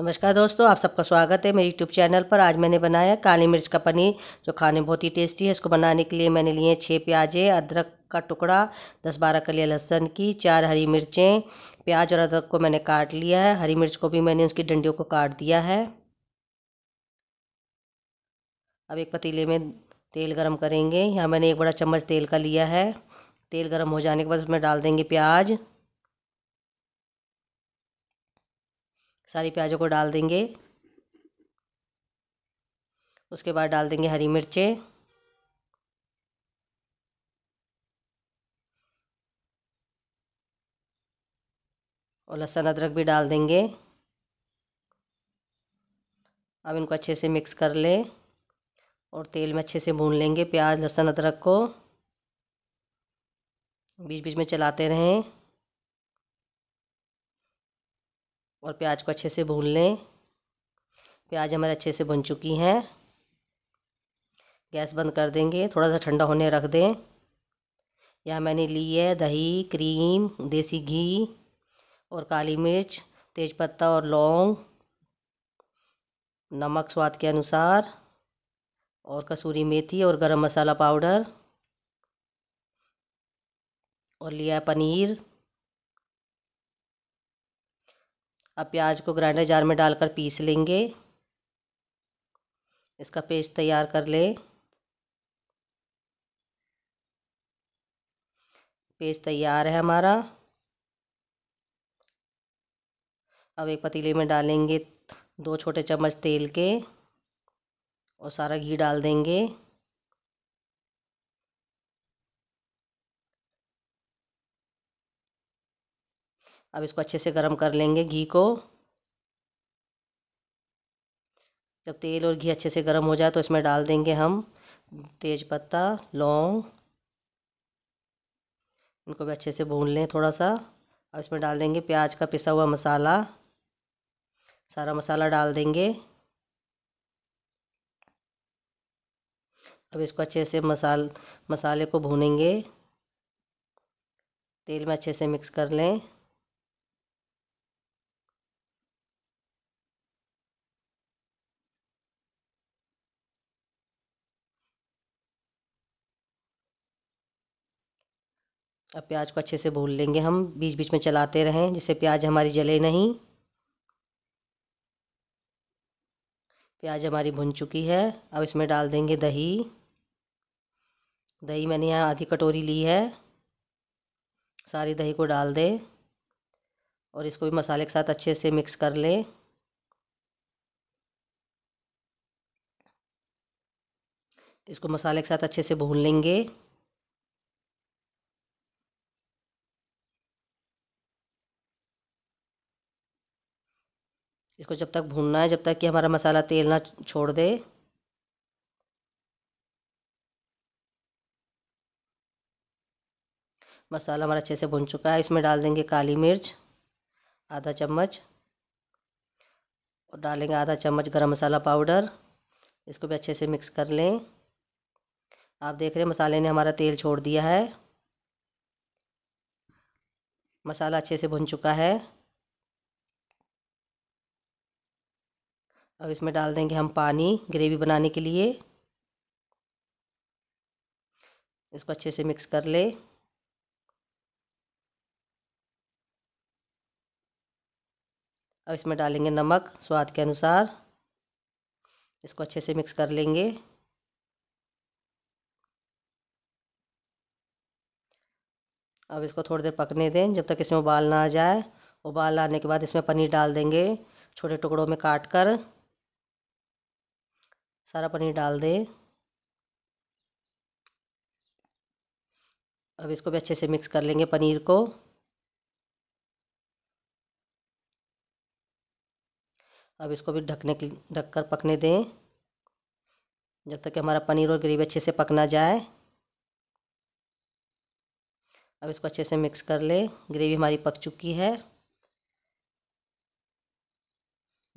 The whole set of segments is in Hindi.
नमस्कार दोस्तों आप सबका स्वागत है मेरे यूट्यूब चैनल पर आज मैंने बनाया काली मिर्च का पनीर जो खाने में बहुत ही टेस्टी है इसको बनाने के लिए मैंने लिए छः प्याजे अदरक का टुकड़ा दस बारह कलिया लहसन की चार हरी मिर्चें प्याज और अदरक को मैंने काट लिया है हरी मिर्च को भी मैंने उसकी डंडियों को काट दिया है अब एक पतीले में तेल गर्म करेंगे यहाँ मैंने एक बड़ा चम्मच तेल का लिया है तेल गर्म हो जाने के बाद उसमें डाल देंगे प्याज सारी प्याज़ों को डाल देंगे उसके बाद डाल देंगे हरी मिर्चें और लहसुन अदरक भी डाल देंगे अब इनको अच्छे से मिक्स कर लें और तेल में अच्छे से भून लेंगे प्याज लहसुन अदरक को बीच बीच में चलाते रहें और प्याज को अच्छे से भून लें प्याज हमारे अच्छे से भुन चुकी हैं गैस बंद कर देंगे थोड़ा सा ठंडा होने रख दें यहाँ मैंने ली है दही क्रीम देसी घी और काली मिर्च तेज़पत्ता और लौंग नमक स्वाद के अनुसार और कसूरी मेथी और गरम मसाला पाउडर और लिया पनीर अब प्याज को ग्राइंडर जार में डालकर पीस लेंगे इसका पेस्ट तैयार कर ले पेस्ट तैयार है हमारा अब एक पतीले में डालेंगे दो छोटे चम्मच तेल के और सारा घी डाल देंगे अब इसको अच्छे से गर्म कर लेंगे घी को जब तेल और घी अच्छे से गर्म हो जाए तो इसमें डाल देंगे हम तेज पत्ता लौंग इनको भी अच्छे से भून लें थोड़ा सा अब इसमें डाल देंगे प्याज का पिसा हुआ मसाला सारा मसाला डाल देंगे अब इसको अच्छे से मसाल मसाले को भूनेंगे तेल में अच्छे से मिक्स कर लें अब प्याज को अच्छे से भून लेंगे हम बीच बीच में चलाते रहें जिससे प्याज हमारी जले नहीं प्याज हमारी भुन चुकी है अब इसमें डाल देंगे दही दही मैंने यहाँ आधी कटोरी ली है सारी दही को डाल दें और इसको भी मसाले के साथ अच्छे से मिक्स कर लें इसको मसाले के साथ अच्छे से भून लेंगे इसको जब तक भूनना है जब तक कि हमारा मसाला तेल ना छोड़ दे मसाला हमारा अच्छे से भुन चुका है इसमें डाल देंगे काली मिर्च आधा चम्मच और डालेंगे आधा चम्मच गरम मसाला पाउडर इसको भी अच्छे से मिक्स कर लें आप देख रहे हैं मसाले ने हमारा तेल छोड़ दिया है मसाला अच्छे से भुन चुका है अब इसमें डाल देंगे हम पानी ग्रेवी बनाने के लिए इसको अच्छे से मिक्स कर ले अब इसमें डालेंगे नमक स्वाद के अनुसार इसको अच्छे से मिक्स कर लेंगे अब इसको थोड़ी देर पकने दें जब तक इसमें उबाल ना आ जाए उबाल आने के बाद इसमें पनीर डाल देंगे छोटे टुकड़ों में काट कर सारा पनीर डाल दें अब इसको भी अच्छे से मिक्स कर लेंगे पनीर को अब इसको भी ढकने के ढक कर पकने दें जब तक कि हमारा पनीर और ग्रेवी अच्छे से पक ना जाए अब इसको अच्छे से मिक्स कर ले ग्रेवी हमारी पक चुकी है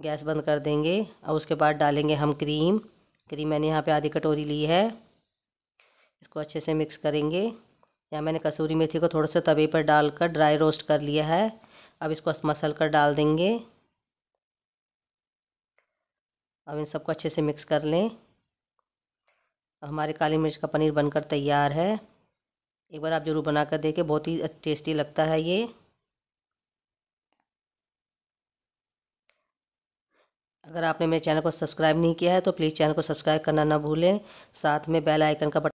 गैस बंद कर देंगे और उसके बाद डालेंगे हम क्रीम क्रीम मैंने यहाँ पे आधी कटोरी ली है इसको अच्छे से मिक्स करेंगे यहाँ मैंने कसूरी मेथी को थोड़ा सा तवे पर डालकर ड्राई रोस्ट कर लिया है अब इसको मसल कर डाल देंगे अब इन सबको अच्छे से मिक्स कर लें अब हमारे काली मिर्च का पनीर बनकर तैयार है एक बार आप ज़रूर बना कर देखें बहुत ही टेस्टी लगता है ये अगर आपने मेरे चैनल को सब्सक्राइब नहीं किया है तो प्लीज़ चैनल को सब्सक्राइब करना ना भूलें साथ में बेल आइकन का बटन